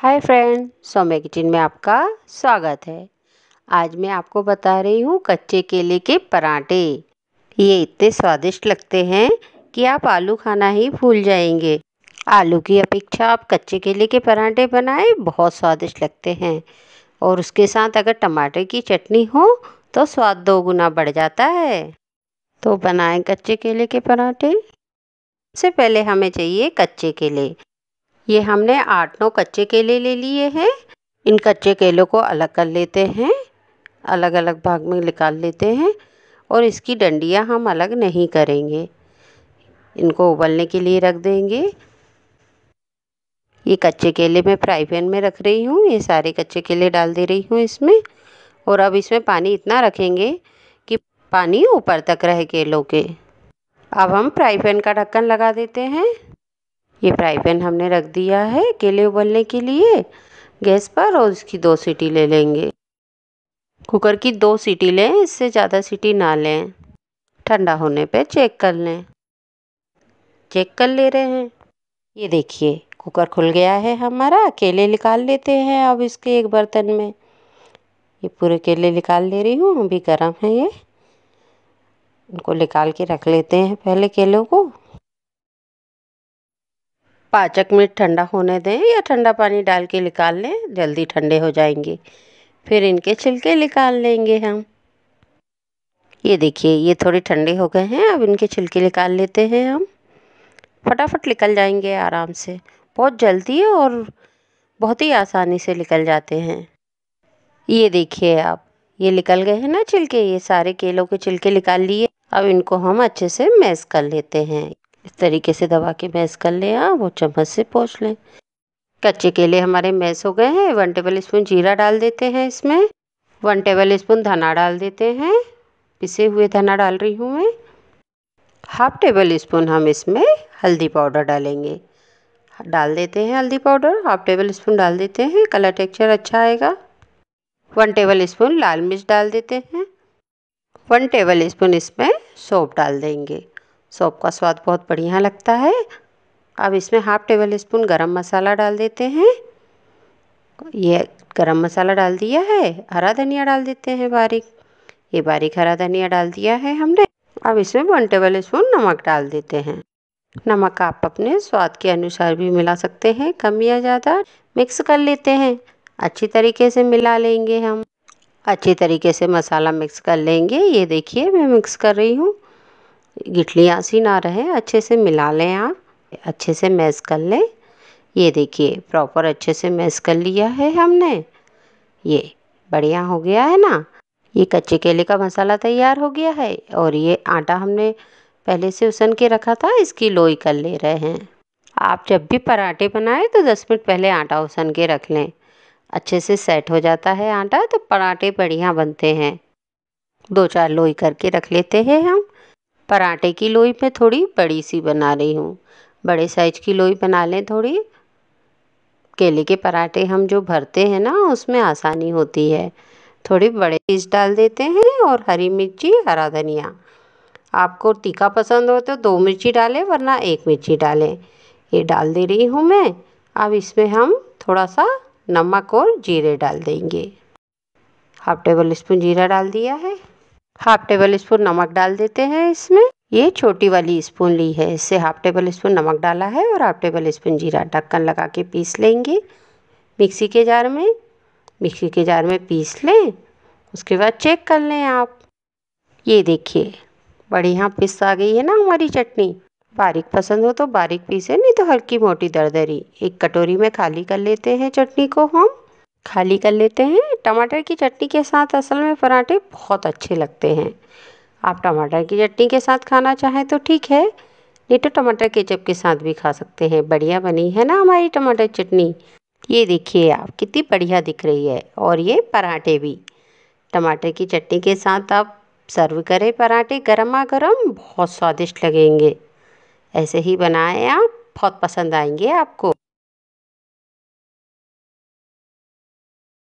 hi friend सोमे kitchen में आपका स्वागत है आज मैं आपको बता रही हूँ कच्चे केले के पराठे ये इतने स्वादिष्ट लगते हैं कि आप आलू खाना ही भूल जाएंगे आलू की अपेक्षा आप कच्चे केले के पराठे बनाए बहुत स्वादिष्ट लगते हैं और उसके साथ अगर टमाटर की चटनी हो तो स्वाद दो गुना बढ़ जाता है तो बनाएं कच्चे केले के पराठे सबसे पहले हमें चाहिए कच्चे केले ये हमने आठ नौ कच्चे केले ले लिए हैं इन कच्चे केलों को अलग कर लेते हैं अलग अलग भाग में निकाल लेते हैं और इसकी डंडियाँ हम अलग नहीं करेंगे इनको उबलने के लिए रख देंगे ये कच्चे केले मैं फ्राई पैन में रख रही हूँ ये सारे कच्चे केले डाल दे रही हूँ इसमें और अब इसमें पानी इतना रखेंगे कि पानी ऊपर तक रहे केलों के अब हम फ्राई पैन का ढक्कन लगा देते हैं ये फ्राई पैन हमने रख दिया है केले उबलने के लिए गैस पर और इसकी दो सीटी ले लेंगे कुकर की दो सीटी लें इससे ज़्यादा सीटी ना लें ठंडा होने पे चेक कर लें चेक कर ले रहे हैं ये देखिए कुकर खुल गया है हमारा केले निकाल लेते हैं अब इसके एक बर्तन में ये पूरे केले निकाल ले रही हूँ अभी गर्म है ये उनको निकाल के रख लेते हैं पहले केलों को पाचक मिनट ठंडा होने दें या ठंडा पानी डाल के निकाल लें जल्दी ठंडे हो जाएंगे फिर इनके छिलके निकाल लेंगे हम ये देखिए ये थोड़े ठंडे हो गए हैं अब इनके छिलके निकाल लेते हैं हम फटाफट निकल जाएंगे आराम से बहुत जल्दी और बहुत ही आसानी से निकल जाते हैं ये देखिए आप ये निकल गए हैं ना छिलके ये सारे केलों के छिलके निकाल लिए अब इनको हम अच्छे से मैश कर लेते हैं इस तरीके से दबा के मैस कर लें आप वो चम्मच से पोछ लें कच्चे केले हमारे मैस हो गए हैं वन टेबल स्पून जीरा डाल देते हैं इसमें वन टेबल स्पून धना डाल देते हैं पिसे हुए धना डाल रही हूँ मैं हाफ टेबल स्पून हम इसमें हल्दी पाउडर डालेंगे डाल देते हैं हल्दी पाउडर हाफ टेबल स्पून डाल देते हैं कलर टेक्चर अच्छा आएगा वन टेबल स्पून लाल मिर्च डाल देते हैं वन टेबल स्पून इसमें सोप डाल देंगे सौप का स्वाद बहुत बढ़िया लगता है अब इसमें हाफ़ टेबल स्पून गरम मसाला डाल देते हैं ये गरम मसाला डाल दिया है हरा धनिया डाल देते हैं बारीक ये बारीक हरा धनिया डाल दिया है हमने अब इसमें वन टेबल स्पून नमक डाल देते हैं नमक आप अपने स्वाद के अनुसार भी मिला सकते हैं कम या ज़्यादा मिक्स कर लेते हैं अच्छी तरीके से मिला लेंगे हम अच्छी तरीके से मसाला मिक्स कर लेंगे ये देखिए मैं मिक्स कर रही हूँ गिठलियाँ सी ना रहे अच्छे से मिला लें आप अच्छे से मैस कर लें ये देखिए प्रॉपर अच्छे से मैस कर लिया है हमने ये बढ़िया हो गया है ना ये कच्चे केले का मसाला तैयार हो गया है और ये आटा हमने पहले से उसन के रखा था इसकी लोई कर ले रहे हैं आप जब भी पराठे बनाएं तो दस मिनट पहले आटा उसन के रख लें अच्छे से सेट हो जाता है आटा तो पराठे बढ़िया बनते हैं दो चार लोई करके रख लेते हैं हम पराठे की लोई मैं थोड़ी बड़ी सी बना रही हूँ बड़े साइज की लोई बना लें थोड़ी केले के पराठे हम जो भरते हैं ना उसमें आसानी होती है थोड़ी बड़े पीस डाल देते हैं और हरी मिर्ची हरा धनिया आपको तीखा पसंद हो तो दो मिर्ची डालें वरना एक मिर्ची डालें ये डाल दे रही हूँ मैं अब इसमें हम थोड़ा सा नमक और जीरे डाल देंगे हाफ टेबल स्पून जीरा डाल दिया है हाफ टेबल स्पून नमक डाल देते हैं इसमें ये छोटी वाली स्पून ली है इससे हाफ टेबल स्पून नमक डाला है और हाफ टेबल स्पून जीरा ढक्कन लगा के पीस लेंगे मिक्सी के जार में मिक्सी के जार में पीस लें उसके बाद चेक कर लें आप ये देखिए बढ़िया पिस आ गई है ना हमारी चटनी बारीक पसंद हो तो बारीक पीसे नहीं तो हल्की मोटी दरदरी एक कटोरी में खाली कर लेते हैं चटनी को हम खाली कर लेते हैं टमाटर की चटनी के साथ असल में पराठे बहुत अच्छे लगते हैं आप टमाटर की चटनी के साथ खाना चाहें तो ठीक है नहीं तो टमाटर केचप के साथ भी खा सकते हैं बढ़िया बनी है ना हमारी टमाटर चटनी ये देखिए आप कितनी बढ़िया दिख रही है और ये पराठे भी टमाटर की चटनी के साथ आप सर्व करें पराठे गर्मा गर्म बहुत स्वादिष्ट लगेंगे ऐसे ही बनाएं आप बहुत पसंद आएंगे आपको